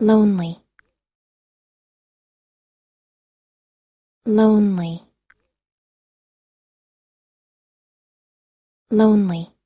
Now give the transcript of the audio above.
lonely lonely lonely